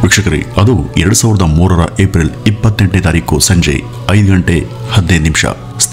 ವೀಕ್ಷಕರೇ ಅದು ಎರಡು ಸಾವಿರದ ಮೂರರ ಏಪ್ರಿಲ್ ಇಪ್ಪತ್ತೆಂಟನೇ ತಾರೀಕು ಸಂಜೆ ಐದು ಗಂಟೆ ಹದಿನೈದು ನಿಮಿಷ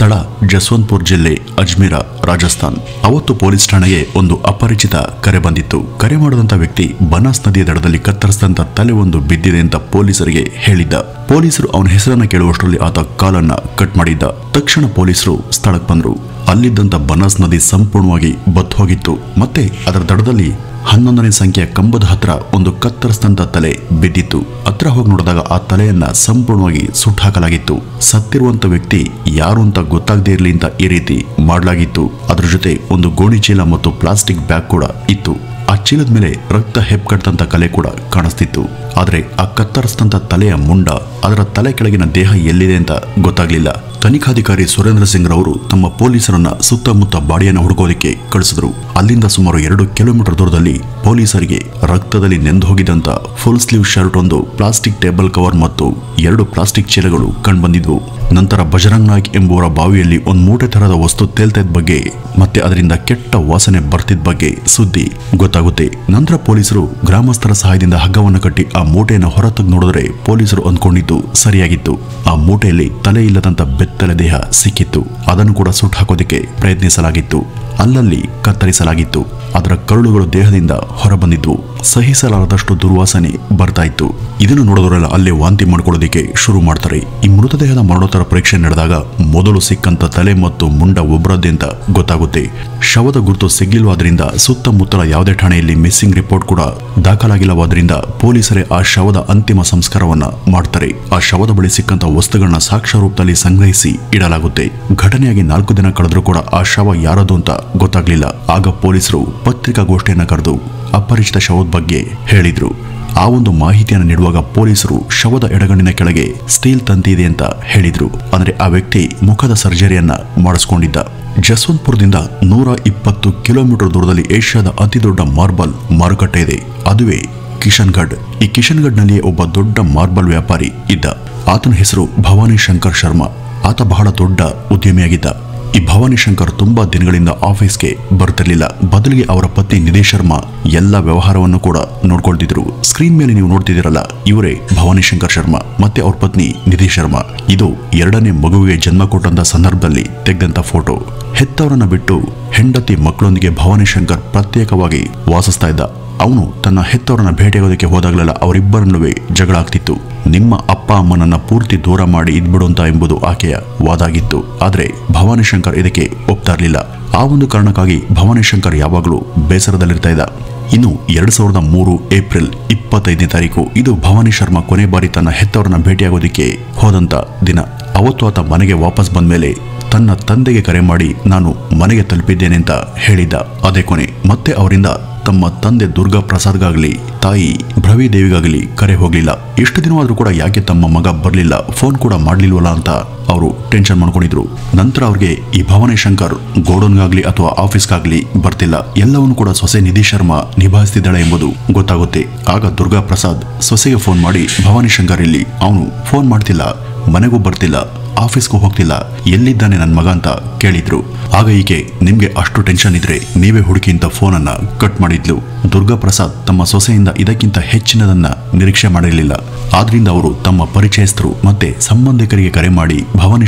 ಸ್ಥಳ ಜಸ್ವಂತ್ಪುರ್ ಜಿಲ್ಲೆ ಅಜ್ಮೀರ ರಾಜಸ್ಥಾನ್ ಅವತ್ತು ಪೊಲೀಸ್ ಠಾಣೆಗೆ ಒಂದು ಅಪರಿಚಿತ ಕರೆ ಬಂದಿತ್ತು ಕರೆ ಮಾಡಿದಂತ ವ್ಯಕ್ತಿ ಬನಾಸ್ ನದಿಯ ದಡದಲ್ಲಿ ಕತ್ತರಿಸಿದಂತ ತಲೆ ಒಂದು ಬಿದ್ದಿದೆ ಅಂತ ಪೊಲೀಸರಿಗೆ ಹೇಳಿದ್ದ ಪೊಲೀಸರು ಅವನ ಹೆಸರನ್ನ ಕೇಳುವಷ್ಟರಲ್ಲಿ ಆತ ಕಾಲನ್ನ ಕಟ್ ಮಾಡಿದ್ದ ತಕ್ಷಣ ಪೊಲೀಸರು ಸ್ಥಳಕ್ಕೆ ಬಂದ್ರು ಅಲ್ಲಿದ್ದಂತ ಬನಾಸ್ ನದಿ ಸಂಪೂರ್ಣವಾಗಿ ಬತ್ತು ಹೋಗಿತ್ತು ಮತ್ತೆ ಅದರ ದಡದಲ್ಲಿ ಹನ್ನೊಂದನೇ ಸಂಖ್ಯೆಯ ಕಂಬದ ಹತ್ರ ಒಂದು ಕತ್ತರಿಸಿದಂತ ತಲೆ ಬಿದ್ದಿತ್ತು ಹತ್ರ ಹೋಗಿ ನೋಡಿದಾಗ ಆ ತಲೆಯನ್ನ ಸಂಪೂರ್ಣವಾಗಿ ಹಾಕಲಾಗಿತ್ತು ಸತ್ತಿರುವಂತ ವ್ಯಕ್ತಿ ಯಾರು ಅಂತ ಗೊತ್ತಾಗದೇ ಇರಲಿ ಅಂತ ಈ ರೀತಿ ಮಾಡಲಾಗಿತ್ತು ಅದರ ಜೊತೆ ಒಂದು ಗೋಣಿ ಚೀಲ ಮತ್ತು ಪ್ಲಾಸ್ಟಿಕ್ ಬ್ಯಾಗ್ ಕೂಡ ಇತ್ತು ಆ ಚೀಲದ ಮೇಲೆ ರಕ್ತ ಕಟ್ಟದಂತ ಕಲೆ ಕೂಡ ಕಾಣಿಸ್ತಿತ್ತು ಆದರೆ ಆ ಕತ್ತರಿಸಿದಂತ ತಲೆಯ ಮುಂಡ ಅದರ ತಲೆ ಕೆಳಗಿನ ದೇಹ ಎಲ್ಲಿದೆ ಅಂತ ಗೊತ್ತಾಗ್ಲಿಲ್ಲ ತನಿಖಾಧಿಕಾರಿ ಸುರೇಂದ್ರ ಸಿಂಗ್ ರವರು ತಮ್ಮ ಪೊಲೀಸರನ್ನ ಸುತ್ತಮುತ್ತ ಬಾಡಿಯನ್ನು ಹುಡುಕೋದಕ್ಕೆ ಕಳಿಸಿದರು ಅಲ್ಲಿಂದ ಸುಮಾರು ಎರಡು ಕಿಲೋಮೀಟರ್ ದೂರದಲ್ಲಿ ಪೊಲೀಸರಿಗೆ ರಕ್ತದಲ್ಲಿ ನೆಂದು ಹೋಗಿದಂತ ಫುಲ್ ಸ್ಲೀವ್ ಶರ್ಟ್ ಒಂದು ಪ್ಲಾಸ್ಟಿಕ್ ಟೇಬಲ್ ಕವರ್ ಮತ್ತು ಎರಡು ಪ್ಲಾಸ್ಟಿಕ್ ಚೀಲಗಳು ಕಂಡುಬಂದಿದ್ವು ನಂತರ ಬಜರಂಗ್ ನಾಯ್ಕ್ ಎಂಬುವರ ಬಾವಿಯಲ್ಲಿ ಒಂದು ಮೂಟೆ ತರಹದ ವಸ್ತು ತೇಲ್ತಾ ಬಗ್ಗೆ ಮತ್ತೆ ಅದರಿಂದ ಕೆಟ್ಟ ವಾಸನೆ ಬರ್ತಿದ್ದ ಬಗ್ಗೆ ಸುದ್ದಿ ಗೊತ್ತಾಗುತ್ತೆ ನಂತರ ಪೊಲೀಸರು ಗ್ರಾಮಸ್ಥರ ಸಹಾಯದಿಂದ ಹಗ್ಗವನ್ನು ಕಟ್ಟಿ ಆ ಮೂಟೆಯನ್ನು ಹೊರತಾಗಿ ನೋಡಿದ್ರೆ ಪೊಲೀಸರು ಅಂದ್ಕೊಂಡಿದ್ದು ಸರಿಯಾಗಿತ್ತು ಆ ಮೂಟೆಯಲ್ಲಿ ತಲೆ ಇಲ್ಲದಂತ ತಲೆದೇಹ ಸಿಕ್ಕಿತ್ತು ಅದನ್ನು ಕೂಡ ಸುಟ್ಟು ಹಾಕೋದಕ್ಕೆ ಪ್ರಯತ್ನಿಸಲಾಗಿತ್ತು ಅಲ್ಲಲ್ಲಿ ಕತ್ತರಿಸಲಾಗಿತ್ತು ಅದರ ಕರುಳುಗಳು ದೇಹದಿಂದ ಹೊರಬಂದಿದ್ದು ಸಹಿಸಲಾರದಷ್ಟು ದುರ್ವಾಸನೆ ಬರ್ತಾ ಇತ್ತು ಇದನ್ನು ನೋಡೋದ್ರಲ್ಲ ಅಲ್ಲೇ ವಾಂತಿ ಮಾಡ್ಕೊಳ್ಳೋದಕ್ಕೆ ಶುರು ಮಾಡ್ತಾರೆ ಈ ಮೃತದೇಹದ ಮರಣೋತ್ತರ ಪರೀಕ್ಷೆ ನಡೆದಾಗ ಮೊದಲು ಸಿಕ್ಕಂತ ತಲೆ ಮತ್ತು ಮುಂಡ ಒಬ್ಬರದ್ದೇ ಗೊತ್ತಾಗುತ್ತೆ ಶವದ ಗುರುತು ಸಿಗ್ಲಿಲ್ವಾದ್ರಿಂದ ಸುತ್ತಮುತ್ತಲ ಯಾವುದೇ ಠಾಣೆಯಲ್ಲಿ ಮಿಸ್ಸಿಂಗ್ ರಿಪೋರ್ಟ್ ಕೂಡ ದಾಖಲಾಗಿಲ್ಲವಾದ್ರಿಂದ ಪೊಲೀಸರೇ ಆ ಶವದ ಅಂತಿಮ ಸಂಸ್ಕಾರವನ್ನ ಮಾಡ್ತಾರೆ ಆ ಶವದ ಬಳಿ ಸಿಕ್ಕಂತ ವಸ್ತುಗಳನ್ನ ಸಾಕ್ಷ್ಯ ರೂಪದಲ್ಲಿ ಸಂಗ್ರಹಿಸಿ ಇಡಲಾಗುತ್ತೆ ಘಟನೆಯಾಗಿ ನಾಲ್ಕು ದಿನ ಕಳೆದರೂ ಕೂಡ ಆ ಶವ ಯಾರದು ಅಂತ ಗೊತ್ತಾಗ್ಲಿಲ್ಲ ಆಗ ಪೊಲೀಸರು ಪತ್ರಿಕಾಗೋಷ್ಠಿಯನ್ನು ಕರೆದು ಅಪರಿಚಿತ ಶವದ ಬಗ್ಗೆ ಹೇಳಿದ್ರು ಆ ಒಂದು ಮಾಹಿತಿಯನ್ನು ನೀಡುವಾಗ ಪೊಲೀಸರು ಶವದ ಎಡಗಣ್ಣಿನ ಕೆಳಗೆ ಸ್ಟೀಲ್ ತಂತಿ ಇದೆ ಅಂತ ಹೇಳಿದ್ರು ಅಂದರೆ ಆ ವ್ಯಕ್ತಿ ಮುಖದ ಸರ್ಜರಿಯನ್ನ ಮಾಡಿಸ್ಕೊಂಡಿದ್ದ ಜಸ್ವಂತ್ಪುರದಿಂದ ನೂರ ಇಪ್ಪತ್ತು ಕಿಲೋಮೀಟರ್ ದೂರದಲ್ಲಿ ಏಷ್ಯಾದ ಅತಿದೊಡ್ಡ ಮಾರ್ಬಲ್ ಮಾರುಕಟ್ಟೆ ಇದೆ ಅದುವೇ ಕಿಶನ್ಗಢ್ ಈ ಕಿಶನ್ಗಢ್ನಲ್ಲಿಯೇ ಒಬ್ಬ ದೊಡ್ಡ ಮಾರ್ಬಲ್ ವ್ಯಾಪಾರಿ ಇದ್ದ ಆತನ ಹೆಸರು ಭವಾನಿ ಶಂಕರ್ ಶರ್ಮಾ ಆತ ಬಹಳ ದೊಡ್ಡ ಉದ್ಯಮಿಯಾಗಿದ್ದ ಈ ಭವಾನಿ ಶಂಕರ್ ತುಂಬಾ ದಿನಗಳಿಂದ ಆಫೀಸ್ಗೆ ಬರ್ತಿರ್ಲಿಲ್ಲ ಬದಲಿಗೆ ಅವರ ಪತ್ನಿ ನಿಧಿ ಶರ್ಮಾ ಎಲ್ಲ ವ್ಯವಹಾರವನ್ನು ಕೂಡ ನೋಡ್ಕೊಳ್ತಿದ್ರು ಸ್ಕ್ರೀನ್ ಮೇಲೆ ನೀವು ನೋಡ್ತಿದ್ದೀರಲ್ಲ ಇವರೇ ಭವಾನಿ ಶಂಕರ್ ಶರ್ಮಾ ಮತ್ತೆ ಅವ್ರ ಪತ್ನಿ ನಿಧಿ ಶರ್ಮಾ ಇದು ಎರಡನೇ ಮಗುವಿಗೆ ಜನ್ಮ ಕೊಟ್ಟಂತ ಸಂದರ್ಭದಲ್ಲಿ ತೆಗೆದಂತ ಫೋಟೋ ಹೆತ್ತವರನ್ನ ಬಿಟ್ಟು ಹೆಂಡತಿ ಮಕ್ಕಳೊಂದಿಗೆ ಭವಾನಿ ಶಂಕರ್ ಪ್ರತ್ಯೇಕವಾಗಿ ವಾಸಿಸ್ತಾ ಇದ್ದ ಅವನು ತನ್ನ ಹೆತ್ತವರನ್ನ ಭೇಟಿಯಾಗೋದಕ್ಕೆ ಹೋದಾಗಲೆಲ್ಲ ಅವರಿಬ್ಬರ ನಡುವೆ ಜಗಳ ಆಗ್ತಿತ್ತು ನಿಮ್ಮ ಅಪ್ಪ ಅಮ್ಮನನ್ನ ಪೂರ್ತಿ ದೂರ ಮಾಡಿ ಇದ್ಬಿಡೋಂತ ಎಂಬುದು ಆಕೆಯ ವಾದಾಗಿತ್ತು ಆದರೆ ಭವಾನಿಶಂಕರ್ ಇದಕ್ಕೆ ಒಪ್ತಾ ಇರಲಿಲ್ಲ ಆ ಒಂದು ಕಾರಣಕ್ಕಾಗಿ ಭವಾನಿಶಂಕರ್ ಯಾವಾಗಲೂ ಬೇಸರದಲ್ಲಿರ್ತಾ ಇದ್ದ ಇನ್ನು ಎರಡು ಸಾವಿರದ ಮೂರು ಏಪ್ರಿಲ್ ಇಪ್ಪತ್ತೈದನೇ ತಾರೀಕು ಇದು ಭವಾನಿ ಶರ್ಮಾ ಕೊನೆ ಬಾರಿ ತನ್ನ ಹೆತ್ತವರನ್ನ ಭೇಟಿಯಾಗೋದಕ್ಕೆ ಹೋದಂತ ದಿನ ಅವತ್ತು ಆತ ಮನೆಗೆ ವಾಪಸ್ ಬಂದ ಮೇಲೆ ತನ್ನ ತಂದೆಗೆ ಕರೆ ಮಾಡಿ ನಾನು ಮನೆಗೆ ತಲುಪಿದ್ದೇನೆ ಅಂತ ಹೇಳಿದ್ದ ಅದೇ ಕೊನೆ ಮತ್ತೆ ಅವರಿಂದ ತಮ್ಮ ತಂದೆ ದುರ್ಗಾ ಪ್ರಸಾದ್ಗಾಗಲಿ ತಾಯಿ ದೇವಿಗಾಗಲಿ ಕರೆ ಹೋಗಲಿಲ್ಲ ಎಷ್ಟು ದಿನವಾದರೂ ಕೂಡ ಯಾಕೆ ತಮ್ಮ ಮಗ ಬರಲಿಲ್ಲ ಫೋನ್ ಕೂಡ ಮಾಡಲಿಲ್ವಲ್ಲ ಅಂತ ಅವರು ಟೆನ್ಷನ್ ಮಾಡ್ಕೊಂಡಿದ್ರು ನಂತರ ಅವ್ರಿಗೆ ಈ ಭವಾನಿ ಶಂಕರ್ ಗೋಡೌನ್ಗಾಗಲಿ ಅಥವಾ ಆಫೀಸ್ಗಾಗ್ಲಿ ಬರ್ತಿಲ್ಲ ಎಲ್ಲವನ್ನು ಕೂಡ ಸೊಸೆ ನಿಧಿ ಶರ್ಮಾ ನಿಭಾಯಿಸ್ತಿದ್ದಾಳೆ ಎಂಬುದು ಗೊತ್ತಾಗುತ್ತೆ ಆಗ ದುರ್ಗಾ ಪ್ರಸಾದ್ ಸೊಸೆಗೆ ಫೋನ್ ಮಾಡಿ ಭವಾನಿ ಶಂಕರ್ ಇಲ್ಲಿ ಅವನು ಫೋನ್ ಮಾಡ್ತಿಲ್ಲ ಮನೆಗೂ ಬರ್ತಿಲ್ಲ ಆಫೀಸ್ಗೂ ಹೋಗ್ತಿಲ್ಲ ಎಲ್ಲಿದ್ದಾನೆ ನನ್ನ ಮಗ ಅಂತ ಕೇಳಿದ್ರು ಆಗ ಈಕೆ ನಿಮಗೆ ಅಷ್ಟು ಟೆನ್ಷನ್ ಇದ್ರೆ ನೀವೇ ಹುಡುಕಿ ಫೋನ್ ಫೋನನ್ನು ಕಟ್ ಮಾಡಿದ್ಲು ದುರ್ಗಾ ಪ್ರಸಾದ್ ತಮ್ಮ ಸೊಸೆಯಿಂದ ಇದಕ್ಕಿಂತ ಹೆಚ್ಚಿನದನ್ನ ನಿರೀಕ್ಷೆ ಮಾಡಿರಲಿಲ್ಲ ಆದ್ರಿಂದ ಅವರು ತಮ್ಮ ಪರಿಚಯಸ್ಥರು ಮತ್ತೆ ಸಂಬಂಧಿಕರಿಗೆ ಕರೆ ಮಾಡಿ ಭವಾನಿ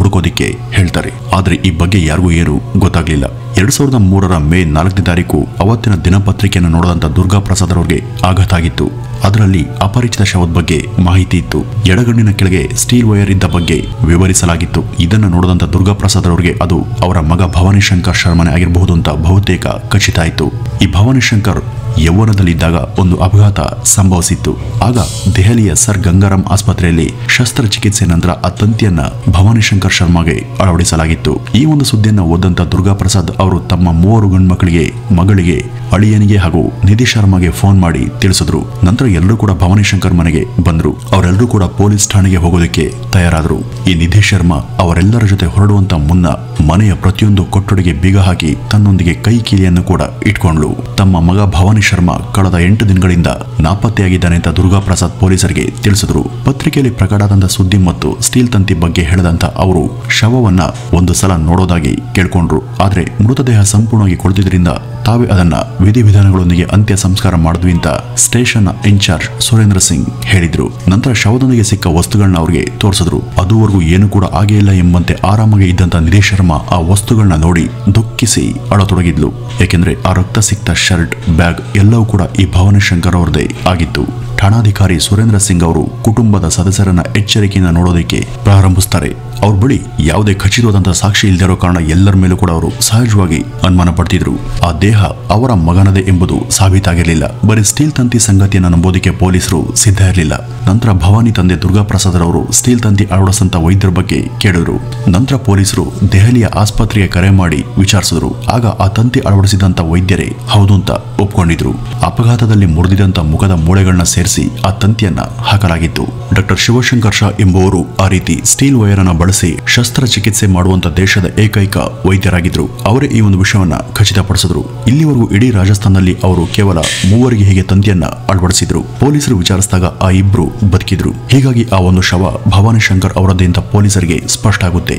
ಹುಡುಕೋದಿಕ್ಕೆ ಹೇಳ್ತಾರೆ ಆದ್ರೆ ಈ ಬಗ್ಗೆ ಯಾರಿಗೂ ಏನು ಗೊತ್ತಾಗ್ಲಿಲ್ಲ ಎರಡ್ ಸಾವಿರದ ಮೂರರ ಮೇ ನಾಲ್ಕನೇ ತಾರೀಕು ಅವತ್ತಿನ ದಿನಪತ್ರಿಕೆಯನ್ನು ನೋಡದಂತ ದುರ್ಗಾ ಪ್ರಸಾದ್ ಅವರಿಗೆ ಆಘಾತ ಆಗಿತ್ತು ಅದರಲ್ಲಿ ಅಪರಿಚಿತ ಶವದ ಬಗ್ಗೆ ಮಾಹಿತಿ ಇತ್ತು ಎಡಗಣ್ಣಿನ ಕೆಳಗೆ ಸ್ಟೀಲ್ ವೈರ್ ಇದ್ದ ಬಗ್ಗೆ ವಿವರಿಸಲಾಗಿತ್ತು ಇದನ್ನು ನೋಡದಂತ ದುರ್ಗಾ ಪ್ರಸಾದ್ ಅವರಿಗೆ ಅದು ಅವರ ಮಗ ಭವಾನಿಶಂಕರ್ ಶರ್ಮನೆ ಆಗಿರಬಹುದು ಅಂತ ಬಹುತೇಕ ಖಚಿತ ಆಯಿತು ಈ ಭವಾನಿಶಂಕರ್ ಯೌವನದಲ್ಲಿದ್ದಾಗ ಒಂದು ಅಪಘಾತ ಸಂಭವಿಸಿತ್ತು ಆಗ ದೆಹಲಿಯ ಸರ್ ಗಂಗಾರಾಮ್ ಆಸ್ಪತ್ರೆಯಲ್ಲಿ ಶಸ್ತ್ರಚಿಕಿತ್ಸೆ ನಂತರ ಅತಂತಿಯನ್ನ ಭವಾನಿಶಂಕರ್ ಶರ್ಮಾಗೆ ಅಳವಡಿಸಲಾಗಿತ್ತು ಈ ಒಂದು ಸುದ್ದಿಯನ್ನು ಓದಂತ ದುರ್ಗಾ ಪ್ರಸಾದ್ ಅವರು ತಮ್ಮ ಮೂವರು ಗಂಡ್ಮಕ್ಕಳಿಗೆ ಮಗಳಿಗೆ ಅಳಿಯನಿಗೆ ಹಾಗೂ ನಿಧಿ ಶರ್ಮಾಗೆ ಫೋನ್ ಮಾಡಿ ತಿಳಿಸಿದ್ರು ನಂತರ ಎಲ್ಲರೂ ಕೂಡ ಭವಾನಿಶಂಕರ್ ಮನೆಗೆ ಬಂದ್ರು ಅವರೆಲ್ಲರೂ ಕೂಡ ಪೊಲೀಸ್ ಠಾಣೆಗೆ ಹೋಗೋದಕ್ಕೆ ತಯಾರಾದರು ಈ ನಿಧಿ ಶರ್ಮಾ ಅವರೆಲ್ಲರ ಜೊತೆ ಹೊರಡುವಂತ ಮುನ್ನ ಮನೆಯ ಪ್ರತಿಯೊಂದು ಕೊಠಡಿಗೆ ಬೀಗ ಹಾಕಿ ತನ್ನೊಂದಿಗೆ ಕೈ ಕೀಲಿಯನ್ನು ಕೂಡ ಇಟ್ಕೊಂಡ್ಲು ತಮ್ಮ ಮಗ ಭವಾನಿ ಶರ್ಮಾ ಕಳೆದ ಎಂಟು ದಿನಗಳಿಂದ ನಾಪತ್ತೆಯಾಗಿದ್ದಾನೆ ಅಂತ ದುರ್ಗಾ ಪ್ರಸಾದ್ ಪೊಲೀಸರಿಗೆ ತಿಳಿಸಿದರು ಪತ್ರಿಕೆಯಲ್ಲಿ ಪ್ರಕಟಾದಂತ ಸುದ್ದಿ ಮತ್ತು ಸ್ಟೀಲ್ ತಂತಿ ಬಗ್ಗೆ ಹೇಳದಂತ ಅವರು ಶವವನ್ನ ಒಂದು ಸಲ ನೋಡೋದಾಗಿ ಕೇಳ್ಕೊಂಡ್ರು ಆದ್ರೆ ಮೃತದೇಹ ಸಂಪೂರ್ಣವಾಗಿ ಕೊಳೆತಿದ್ರಿಂದ ತಾವೇ ಅದನ್ನ ವಿಧಿವಿಧಾನಗಳೊಂದಿಗೆ ಅಂತ್ಯ ಸಂಸ್ಕಾರ ಮಾಡಿದ್ವಿ ಅಂತ ಸ್ಟೇಷನ್ ಇನ್ಚಾರ್ಜ್ ಸುರೇಂದ್ರ ಸಿಂಗ್ ಹೇಳಿದ್ರು ನಂತರ ಶವದೊಂದಿಗೆ ಸಿಕ್ಕ ವಸ್ತುಗಳನ್ನ ಅವರಿಗೆ ತೋರಿಸಿದ್ರು ಅದುವರೆಗೂ ಏನು ಕೂಡ ಆಗೇ ಇಲ್ಲ ಎಂಬಂತೆ ಆರಾಮಾಗಿ ಇದ್ದಂತ ನಿಧೇಶ್ ಶರ್ಮಾ ಆ ವಸ್ತುಗಳನ್ನ ನೋಡಿ ದುಃಖಿಸಿ ಅಳತೊಡಗಿದ್ಲು ಯಾಕೆಂದ್ರೆ ಆ ರಕ್ತ ಸಿಕ್ತ ಶರ್ಟ್ ಬ್ಯಾಗ್ ಎಲ್ಲವೂ ಕೂಡ ಈ ಭವನ ಶಂಕರ್ ಅವರದೇ ಆಗಿತ್ತು ಠಾಣಾಧಿಕಾರಿ ಸುರೇಂದ್ರ ಸಿಂಗ್ ಅವರು ಕುಟುಂಬದ ಸದಸ್ಯರನ್ನ ಎಚ್ಚರಿಕೆಯಿಂದ ನೋಡೋದಕ್ಕೆ ಪ್ರಾರಂಭಿಸ್ತಾರೆ ಅವ್ರ ಬಳಿ ಯಾವುದೇ ಖಚಿತವಾದಂತಹ ಸಾಕ್ಷಿ ಇಲ್ದಿರೋ ಕಾರಣ ಎಲ್ಲರ ಮೇಲೂ ಕೂಡ ಅವರು ಸಹಜವಾಗಿ ಅನುಮಾನ ಪಡ್ತಿದ್ರು ಆ ದೇಹ ಅವರ ಮಗನದೇ ಎಂಬುದು ಸಾಬೀತಾಗಿರಲಿಲ್ಲ ಬರೀ ಸ್ಟೀಲ್ ತಂತಿ ಸಂಗತಿಯನ್ನು ನಂಬೋದಕ್ಕೆ ಪೊಲೀಸರು ಸಿದ್ಧ ಇರಲಿಲ್ಲ ನಂತರ ಭವಾನಿ ತಂದೆ ದುರ್ಗಾ ಪ್ರಸಾದರವರು ಸ್ಟೀಲ್ ತಂತಿ ಅಳವಡಿಸಂತ ವೈದ್ಯರ ಬಗ್ಗೆ ಕೇಳಿದ್ರು ನಂತರ ಪೊಲೀಸರು ದೆಹಲಿಯ ಆಸ್ಪತ್ರೆಗೆ ಕರೆ ಮಾಡಿ ವಿಚಾರಿಸಿದ್ರು ಆಗ ಆ ತಂತಿ ಅಳವಡಿಸಿದಂತ ವೈದ್ಯರೇ ಹೌದು ಅಂತ ಒಪ್ಕೊಂಡಿದ್ರು ಅಪಘಾತದಲ್ಲಿ ಮುರಿದಿದಂತ ಮುಖದ ಮೂಳೆಗಳನ್ನ ಸೇರಿಸಿ ಆ ತಂತಿಯನ್ನ ಹಾಕಲಾಗಿತ್ತು ಡಾಕ್ಟರ್ ಶಿವಶಂಕರ್ ಶಾ ಎಂಬುವರು ಆ ರೀತಿ ಸ್ಟೀಲ್ ವೈರ್ ಅನ್ನ ಬಳಸಿ ಶಸ್ತ್ರಚಿಕಿತ್ಸೆ ಮಾಡುವಂತ ದೇಶದ ಏಕೈಕ ವೈದ್ಯರಾಗಿದ್ದರು ಅವರೇ ಈ ಒಂದು ವಿಷಯವನ್ನ ಖಚಿತಪಡಿಸಿದ್ರು ಇಲ್ಲಿವರೆಗೂ ಇಡೀ ರಾಜಸ್ಥಾನದಲ್ಲಿ ಅವರು ಕೇವಲ ಮೂವರಿಗೆ ಹೀಗೆ ತಂತಿಯನ್ನ ಅಳವಡಿಸಿದ್ರು ಪೊಲೀಸರು ವಿಚಾರಿಸಿದಾಗ ಆ ಇಬ್ರು ಬದುಕಿದ್ರು ಹೀಗಾಗಿ ಆ ಒಂದು ಶವ ಭವಾನಿ ಶಂಕರ್ ಅವರದ್ದೇ ಅಂತ ಪೊಲೀಸರಿಗೆ ಸ್ಪಷ್ಟ ಆಗುತ್ತೆ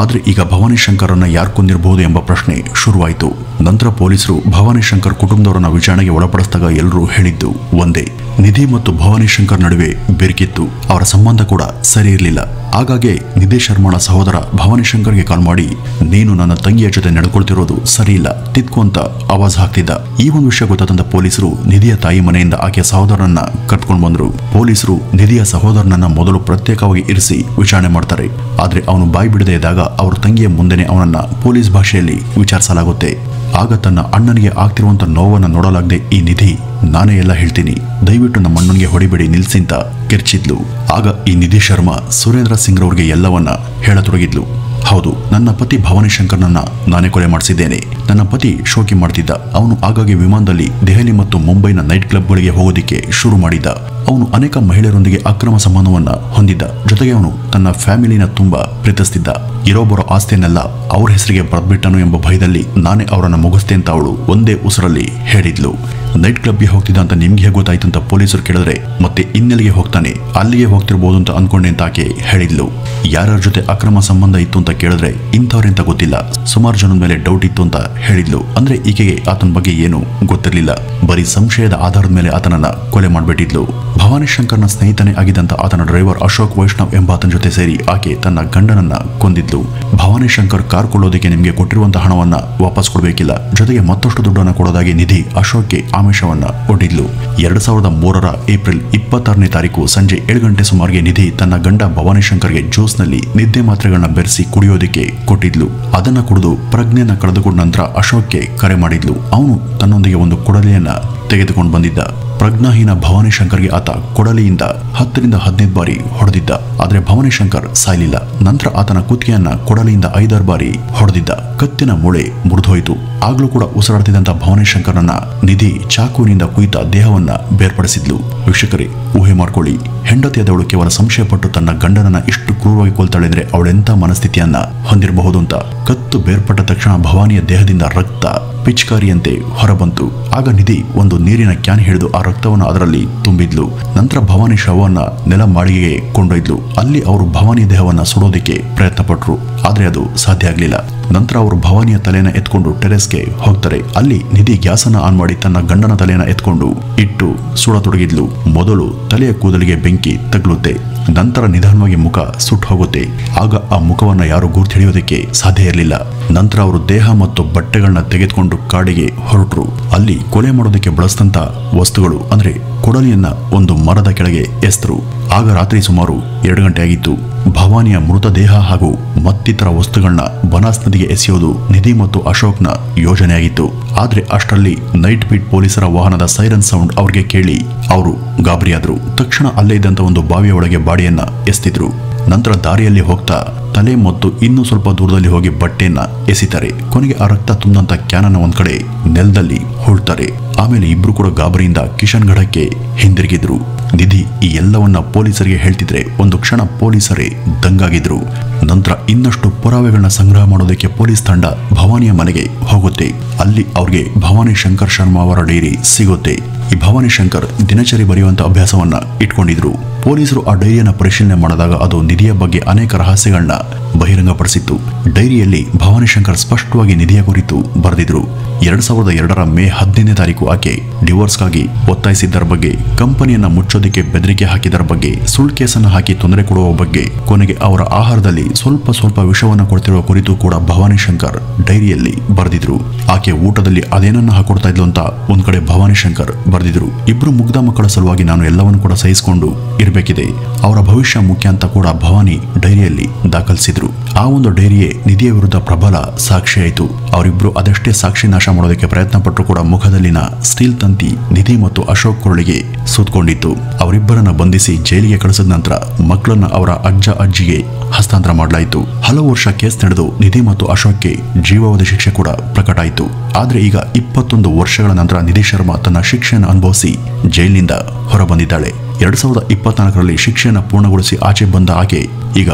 ಆದರೆ ಈಗ ಭವಾನಿ ಶಂಕರನ್ನು ಯಾರು ಕೊಂದಿರಬಹುದು ಎಂಬ ಪ್ರಶ್ನೆ ಶುರುವಾಯಿತು ನಂತರ ಪೊಲೀಸರು ಭವಾನಿ ಶಂಕರ್ ಕುಟುಂಬದವರನ್ನ ವಿಚಾರಣೆಗೆ ಒಳಪಡಿಸಿದಾಗ ಎಲ್ಲರೂ ಹೇಳಿದ್ದು ಒಂದೇ ನಿಧಿ ಮತ್ತು ಭವಾನಿ ಶಂಕರ್ ನಡುವೆ ಬಿರುಕಿತ್ತು ಅವರ ಸಂಬಂಧ ಕೂಡ ಸರಿ ಇರಲಿಲ್ಲ ಹಾಗಾಗಿ ನಿಧಿ ಶರ್ಮಾನ ಸಹೋದರ ಭವಾನಿ ಶಂಕರ್ಗೆ ಕಾಲ್ ಮಾಡಿ ನೀನು ನನ್ನ ತಂಗಿಯ ಜೊತೆ ನಡ್ಕೊಳ್ತಿರೋದು ಸರಿಯಿಲ್ಲ ತಿದ್ಕು ಅಂತ ಆವಾಜ್ ಹಾಕ್ತಿದ್ದ ಈ ಒಂದು ವಿಷಯ ಗೊತ್ತಾದಂತ ಪೊಲೀಸರು ನಿಧಿಯ ತಾಯಿ ಮನೆಯಿಂದ ಆಕೆಯ ಸಹೋದರನನ್ನ ಕಟ್ಕೊಂಡು ಬಂದರು ಪೊಲೀಸರು ನಿಧಿಯ ಸಹೋದರನನ್ನ ಮೊದಲು ಪ್ರತ್ಯೇಕವಾಗಿ ಇರಿಸಿ ವಿಚಾರಣೆ ಮಾಡ್ತಾರೆ ಆದ್ರೆ ಅವನು ಬಾಯಿ ಬಿಡದೆ ಇದ್ದಾಗ ಅವರ ತಂಗಿಯ ಮುಂದೆನೆ ಅವನನ್ನ ಪೊಲೀಸ್ ಭಾಷೆಯಲ್ಲಿ ವಿಚಾರಿಸಲಾಗುತ್ತೆ ಆಗ ತನ್ನ ಅಣ್ಣನಿಗೆ ಆಗ್ತಿರುವಂತ ನೋವನ್ನು ನೋಡಲಾಗದೆ ಈ ನಿಧಿ ನಾನೇ ಎಲ್ಲ ಹೇಳ್ತೀನಿ ದಯವಿಟ್ಟು ನಮ್ಮ ಅಣ್ಣನಿಗೆ ಹೊಡಿಬೇಡಿ ನಿಲ್ಸಿಂತ ಕಿರ್ಚಿದ್ಲು ಆಗ ಈ ನಿಧಿ ಶರ್ಮಾ ಸುರೇಂದ್ರ ಸಿಂಗ್ ಎಲ್ಲವನ್ನ ಹೇಳತೊಡಗಿದ್ಲು ಹೌದು ನನ್ನ ಪತಿ ಶಂಕರ್ನನ್ನ ನಾನೇ ಕೊಲೆ ಮಾಡಿಸಿದ್ದೇನೆ ನನ್ನ ಪತಿ ಶೋಕಿ ಮಾಡ್ತಿದ್ದ ಅವನು ಆಗಾಗ್ಗೆ ವಿಮಾನದಲ್ಲಿ ದೆಹಲಿ ಮತ್ತು ಮುಂಬೈನ ನೈಟ್ ಕ್ಲಬ್ಗಳಿಗೆ ಹೋಗೋದಿಕ್ಕೆ ಶುರು ಮಾಡಿದ್ದ ಅವನು ಅನೇಕ ಮಹಿಳೆಯರೊಂದಿಗೆ ಅಕ್ರಮ ಸಂಬಂಧವನ್ನ ಹೊಂದಿದ್ದ ಜೊತೆಗೆ ಅವನು ತನ್ನ ಫ್ಯಾಮಿಲಿನ ತುಂಬಾ ಪ್ರೀತಿಸ್ತಿದ್ದ ಇರೋಬ್ಬರ ಆಸ್ತಿಯನ್ನೆಲ್ಲ ಅವರ ಹೆಸರಿಗೆ ಬರೆದ್ಬಿಟ್ಟನು ಎಂಬ ಭಯದಲ್ಲಿ ನಾನೇ ಅವರನ್ನ ಮುಗಿಸ್ತೆ ಅಂತ ಅವಳು ಒಂದೇ ಉಸಿರಲ್ಲಿ ಹೇಳಿದ್ಲು ನೈಟ್ ಕ್ಲಬ್ಗೆ ಹೋಗ್ತಿದ್ದ ಅಂತ ನಿಮ್ಗೆ ಗೊತ್ತಾಯ್ತು ಅಂತ ಪೊಲೀಸರು ಕೇಳಿದ್ರೆ ಮತ್ತೆ ಇನ್ನೆಲೆಗೆ ಹೋಗ್ತಾನೆ ಅಲ್ಲಿಗೆ ಹೋಗ್ತಿರ್ಬೋದು ಅಂತ ಅನ್ಕೊಂಡೆ ಅಂತ ಆಕೆ ಹೇಳಿದ್ಲು ಯಾರ್ಯಾರ ಜೊತೆ ಅಕ್ರಮ ಸಂಬಂಧ ಇತ್ತು ಅಂತ ಕೇಳಿದ್ರೆ ಇಂಥವ್ರೆಂತ ಗೊತ್ತಿಲ್ಲ ಸುಮಾರು ಜನದ ಮೇಲೆ ಡೌಟ್ ಇತ್ತು ಅಂತ ಹೇಳಿದ್ಲು ಅಂದ್ರೆ ಈಕೆಗೆ ಆತನ ಬಗ್ಗೆ ಏನು ಗೊತ್ತಿರಲಿಲ್ಲ ಬರೀ ಸಂಶಯದ ಆಧಾರದ ಮೇಲೆ ಆತನನ್ನ ಕೊಲೆ ಮಾಡಿಬಿಟ್ಟಿದ್ಲು ಶಂಕರ್ನ ಸ್ನೇಹಿತನೇ ಆಗಿದ್ದಂಥ ಆತನ ಡ್ರೈವರ್ ಅಶೋಕ್ ವೈಷ್ಣವ್ ಎಂಬಾತನ ಜೊತೆ ಸೇರಿ ಆಕೆ ತನ್ನ ಗಂಡನನ್ನ ಕೊಂದಿದ್ಲು ಶಂಕರ್ ಕಾರ್ ಕೊಳ್ಳೋದಕ್ಕೆ ನಿಮಗೆ ಕೊಟ್ಟಿರುವಂತಹ ಹಣವನ್ನ ವಾಪಸ್ ಕೊಡಬೇಕಿಲ್ಲ ಜೊತೆಗೆ ಮತ್ತಷ್ಟು ದುಡ್ಡನ್ನು ಕೊಡೋದಾಗಿ ನಿಧಿ ಅಶೋಕ್ಗೆ ಆಮಿಷವನ್ನ ಕೊಟ್ಟಿದ್ಲು ಎರಡ್ ಸಾವಿರದ ಮೂರರ ಏಪ್ರಿಲ್ ಇಪ್ಪತ್ತಾರನೇ ತಾರೀಕು ಸಂಜೆ ಏಳು ಗಂಟೆ ಸುಮಾರಿಗೆ ನಿಧಿ ತನ್ನ ಗಂಡ ಭವಾನಿಶಂಕರ್ಗೆ ಜೋಸ್ನಲ್ಲಿ ನಿದ್ದೆ ಮಾತ್ರೆಗಳನ್ನ ಬೆರೆಸಿ ಕುಡಿಯೋದಕ್ಕೆ ಕೊಟ್ಟಿದ್ಲು ಅದನ್ನ ಕುಡಿದು ಪ್ರಜ್ಞೆಯನ್ನ ಕಳೆದುಕೊಂಡ ನಂತರ ಅಶೋಕ್ಗೆ ಕರೆ ಮಾಡಿದ್ಲು ಅವನು ತನ್ನೊಂದಿಗೆ ಒಂದು ಕೊಡಲೆಯನ್ನ ತೆಗೆದುಕೊಂಡು ಬಂದಿದ್ದ ಪ್ರಜ್ಞಾಹೀನ ಭವಾನಿಶಂಕರ್ಗೆ ಆತ ಕೊಡಲಿಯಿಂದ ಹತ್ತರಿಂದ ಹದಿನೈದು ಬಾರಿ ಹೊಡೆದಿದ್ದ ಆದರೆ ಶಂಕರ್ ಸಾಯಲಿಲ್ಲ ನಂತರ ಆತನ ಕುತ್ತಿಗೆಯನ್ನ ಕೊಡಲಿಯಿಂದ ಐದಾರು ಬಾರಿ ಹೊಡೆದಿದ್ದ ಕತ್ತಿನ ಮೊಳೆ ಮುರಿದೋಯಿತು ಆಗ್ಲೂ ಕೂಡ ಉಸಿರಾಡುತ್ತಿದ್ದಂಥ ಭವನೇಶಂಕರನ್ನ ನಿಧಿ ಚಾಕುವಿನಿಂದ ಕುಯ್ತ ದೇಹವನ್ನ ಬೇರ್ಪಡಿಸಿದ್ಲು ವೀಕ್ಷಕರೇ ಊಹೆ ಮಾಡ್ಕೊಳ್ಳಿ ಹೆಂಡತಿಯಾದವಳು ಕೇವಲ ಸಂಶಯಪಟ್ಟು ತನ್ನ ಗಂಡನನ್ನ ಇಷ್ಟು ಕ್ರೂರವಾಗಿ ಕೊಲ್ತಾಳೆ ಅಂದ್ರೆ ಅವಳೆಂಥ ಮನಸ್ಥಿತಿಯನ್ನ ಹೊಂದಿರಬಹುದು ಅಂತ ಕತ್ತು ಬೇರ್ಪಟ್ಟ ತಕ್ಷಣ ಭವಾನಿಯ ದೇಹದಿಂದ ರಕ್ತ ಪಿಚ್ಕಾರಿಯಂತೆ ಹೊರಬಂತು ಆಗ ನಿಧಿ ಒಂದು ನೀರಿನ ಕ್ಯಾನ್ ಹಿಡಿದು ಆ ರಕ್ತವನ್ನು ಅದರಲ್ಲಿ ತುಂಬಿದ್ಲು ನಂತರ ಭವಾನಿ ಶವ ದೇಹವನ್ನ ನೆಲ ಮಾಳಿಗೆಗೆ ಕೊಂಡೊಯ್ದು ಅಲ್ಲಿ ಅವರು ಭವಾನಿ ದೇಹವನ್ನ ಸುಡೋದಕ್ಕೆ ಪ್ರಯತ್ನ ಪಟ್ಟರು ಆದ್ರೆ ಅದು ಸಾಧ್ಯ ಆಗಲಿಲ್ಲ ನಂತರ ಅವರು ಭವಾನಿಯ ತಲೆಯನ್ನ ಎತ್ಕೊಂಡು ಟೆರೆಸ್ಗೆ ಹೋಗ್ತಾರೆ ಅಲ್ಲಿ ನಿಧಿ ಅನ್ನ ಆನ್ ಮಾಡಿ ತನ್ನ ಗಂಡನ ತಲೆಯನ್ನ ಎತ್ಕೊಂಡು ಇಟ್ಟು ಸುಡತೊಡಗಿದ್ಲು ಮೊದಲು ತಲೆಯ ಕೂದಲಿಗೆ ಬೆಂಕಿ ತಗ್ಲುತ್ತೆ ನಂತರ ನಿಧಾನವಾಗಿ ಮುಖ ಸುಟ್ಟು ಹೋಗುತ್ತೆ ಆಗ ಆ ಮುಖವನ್ನ ಯಾರು ಗುರುತು ಹಿಡಿಯೋದಕ್ಕೆ ಸಾಧ್ಯ ಇರಲಿಲ್ಲ ನಂತರ ಅವರು ದೇಹ ಮತ್ತು ಬಟ್ಟೆಗಳನ್ನ ತೆಗೆದುಕೊಂಡು ಕಾಡಿಗೆ ಹೊರಟರು ಅಲ್ಲಿ ಕೊಲೆ ಮಾಡೋದಕ್ಕೆ ಬಳಸಿದಂತ ವಸ್ತುಗಳು ಅಂದ್ರೆ ಕೊಡಲಿಯನ್ನ ಒಂದು ಮರದ ಕೆಳಗೆ ಎಸ್ತರು ಆಗ ರಾತ್ರಿ ಸುಮಾರು ಎರಡು ಗಂಟೆ ಆಗಿತ್ತು ಭವಾನಿಯ ಮೃತದೇಹ ಹಾಗೂ ಮತ್ತಿತರ ವಸ್ತುಗಳನ್ನ ಬನಾಸ್ ನದಿಗೆ ಎಸೆಯುವುದು ನಿಧಿ ಮತ್ತು ಅಶೋಕ್ನ ಯೋಜನೆಯಾಗಿತ್ತು ಆದರೆ ಅಷ್ಟರಲ್ಲಿ ನೈಟ್ ಬೀಟ್ ಪೊಲೀಸರ ವಾಹನದ ಸೈರನ್ ಸೌಂಡ್ ಅವರಿಗೆ ಕೇಳಿ ಅವರು ಗಾಬರಿಯಾದರು ತಕ್ಷಣ ಅಲ್ಲೇ ಇದ್ದಂಥ ಒಂದು ಬಾವಿಯ ಒಳಗೆ ಬಾಡಿಯನ್ನ ಎಸ್ತಿದ್ರು ನಂತರ ದಾರಿಯಲ್ಲಿ ಹೋಗ್ತಾ ತಲೆ ಮತ್ತು ಇನ್ನೂ ಸ್ವಲ್ಪ ದೂರದಲ್ಲಿ ಹೋಗಿ ಬಟ್ಟೆಯನ್ನ ಎಸಿತಾರೆ ಕೊನೆಗೆ ಆ ರಕ್ತ ತುಂಬಂತ ಕ್ಯಾನನ ಒಂದ್ ಕಡೆ ನೆಲದಲ್ಲಿ ಹೊಳ್ತಾರೆ ಆಮೇಲೆ ಇಬ್ರು ಕೂಡ ಗಾಬರಿಯಿಂದ ಕಿಶನ್ ಗಢಕ್ಕೆ ಹಿಂದಿರುಗಿದ್ರು ನಿಧಿ ಈ ಎಲ್ಲವನ್ನ ಪೊಲೀಸರಿಗೆ ಹೇಳ್ತಿದ್ರೆ ಒಂದು ಕ್ಷಣ ಪೊಲೀಸರೇ ದಂಗಾಗಿದ್ರು ನಂತರ ಇನ್ನಷ್ಟು ಪುರಾವೆಗಳನ್ನ ಸಂಗ್ರಹ ಮಾಡೋದಕ್ಕೆ ಪೊಲೀಸ್ ತಂಡ ಭವಾನಿಯ ಮನೆಗೆ ಹೋಗುತ್ತೆ ಅಲ್ಲಿ ಅವ್ರಿಗೆ ಭವಾನಿ ಶಂಕರ್ ಶರ್ಮಾ ಅವರ ಡೈರಿ ಸಿಗುತ್ತೆ ಈ ಭವಾನಿ ಶಂಕರ್ ದಿನಚರಿ ಬರೆಯುವಂತಹ ಅಭ್ಯಾಸವನ್ನ ಇಟ್ಕೊಂಡಿದ್ರು ಪೊಲೀಸರು ಆ ಡೈರಿಯನ್ನ ಪರಿಶೀಲನೆ ಮಾಡಿದಾಗ ಅದು ನಿಧಿಯ ಬಗ್ಗೆ ಅನೇಕ ರಹಸ್ಯಗಳನ್ನ ಬಹಿರಂಗಪಡಿಸಿತ್ತು ಡೈರಿಯಲ್ಲಿ ಭವಾನಿ ಶಂಕರ್ ಸ್ಪಷ್ಟವಾಗಿ ನಿಧಿಯ ಕುರಿತು ಬರೆದಿದ್ರು ಎರಡ್ ಸಾವಿರದ ಎರಡರ ಮೇ ಹದಿನೈದನೇ ತಾರೀಕು ಆಕೆ ಡಿವೋರ್ಸ್ಗಾಗಿ ಒತ್ತಾಯಿಸಿದ್ದರ ಬಗ್ಗೆ ಕಂಪನಿಯನ್ನ ಮುಚ್ಚೋದಿಕ್ಕೆ ಬೆದರಿಕೆ ಹಾಕಿದರ ಬಗ್ಗೆ ಸುಳ್ ಕೇಸನ್ನು ಹಾಕಿ ತೊಂದರೆ ಕೊಡುವ ಬಗ್ಗೆ ಕೊನೆಗೆ ಅವರ ಆಹಾರದಲ್ಲಿ ಸ್ವಲ್ಪ ಸ್ವಲ್ಪ ವಿಷವನ್ನು ಕೊಡ್ತಿರುವ ಕುರಿತು ಕೂಡ ಭವಾನಿ ಶಂಕರ್ ಡೈರಿಯಲ್ಲಿ ಬರೆದಿದ್ರು ಆಕೆ ಊಟದಲ್ಲಿ ಅದೇನನ್ನ ಹಾಕೊಡ್ತಾ ಇದ್ಲು ಅಂತ ಒಂದ್ ಕಡೆ ಭವಾನಿ ಶಂಕರ್ ಬರೆದಿದ್ರು ಇಬ್ರು ಮುಗ್ಧ ಮಕ್ಕಳ ಸಲುವಾಗಿ ನಾನು ಎಲ್ಲವನ್ನು ಕೂಡ ಸಹಿಸಿಕೊಂಡು ಇರಬೇಕಿದೆ ಅವರ ಭವಿಷ್ಯ ಮುಖ್ಯ ಅಂತ ಕೂಡ ಭವಾನಿ ಡೈರಿಯಲ್ಲಿ ದಾಖಲಿಸಿದ್ರು ಆ ಒಂದು ಡೈರಿಯೇ ನಿಧಿಯ ವಿರುದ್ಧ ಪ್ರಬಲ ಸಾಕ್ಷಿಯಾಯಿತು ಅವರಿಬ್ರು ಅದಷ್ಟೇ ಸಾಕ್ಷಿ ನಾಶ ಮಾಡೋದಕ್ಕೆ ಪ್ರಯತ್ನ ಪಟ್ಟರು ಕೂಡ ಮುಖದಲ್ಲಿನ ಸ್ಟೀಲ್ ತಂತಿ ನಿಧಿ ಮತ್ತು ಅಶೋಕ್ ಕೊರಳಿಗೆ ಸೂತ್ಕೊಂಡಿತ್ತು ಅವರಿಬ್ಬರನ್ನ ಬಂಧಿಸಿ ಜೈಲಿಗೆ ಕಳಿಸಿದ ನಂತರ ಮಕ್ಕಳನ್ನ ಅವರ ಅಜ್ಜ ಅಜ್ಜಿಗೆ ಹಸ್ತಾಂತರ ಮಾಡಲಾಯಿತು ಹಲವು ವರ್ಷ ಕೇಸ್ ನಡೆದು ನಿಧಿ ಮತ್ತು ಅಶೋಕ್ಗೆ ಜೀವಾವಧಿ ಶಿಕ್ಷೆ ಕೂಡ ಪ್ರಕಟ ಆಯಿತು ಆದ್ರೆ ಈಗ ಇಪ್ಪತ್ತೊಂದು ವರ್ಷಗಳ ನಂತರ ನಿಧಿ ಶರ್ಮಾ ತನ್ನ ಶಿಕ್ಷೆಯನ್ನು ಅನುಭವಿಸಿ ಜೈಲಿನಿಂದ ಹೊರಬಂದಿದ್ದಾಳೆ ಎರಡ್ ಸಾವಿರದ ಇಪ್ಪತ್ನಾಲ್ಕರಲ್ಲಿ ಶಿಕ್ಷೆಯನ್ನು ಪೂರ್ಣಗೊಳಿಸಿ ಆಚೆ ಬಂದ ಆಕೆ ಈಗ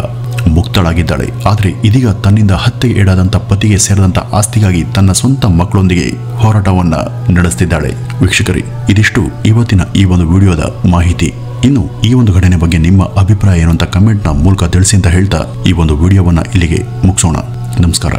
ಮುಕ್ತಳಾಗಿದ್ದಾಳೆ ಆದರೆ ಇದೀಗ ತನ್ನಿಂದ ಹತ್ಯೆಗೆ ಈಡಾದಂಥ ಪತಿಗೆ ಸೇರಿದಂಥ ಆಸ್ತಿಗಾಗಿ ತನ್ನ ಸ್ವಂತ ಮಕ್ಕಳೊಂದಿಗೆ ಹೋರಾಟವನ್ನ ನಡೆಸುತ್ತಿದ್ದಾಳೆ ವೀಕ್ಷಕರಿ ಇದಿಷ್ಟು ಇವತ್ತಿನ ಈ ಒಂದು ವಿಡಿಯೋದ ಮಾಹಿತಿ ಇನ್ನು ಈ ಒಂದು ಘಟನೆ ಬಗ್ಗೆ ನಿಮ್ಮ ಅಭಿಪ್ರಾಯ ಏನು ಅಂತ ಕಮೆಂಟ್ನ ಮೂಲಕ ತಿಳಿಸಿ ಅಂತ ಹೇಳ್ತಾ ಈ ಒಂದು ವಿಡಿಯೋವನ್ನ ಇಲ್ಲಿಗೆ ಮುಗಿಸೋಣ ನಮಸ್ಕಾರ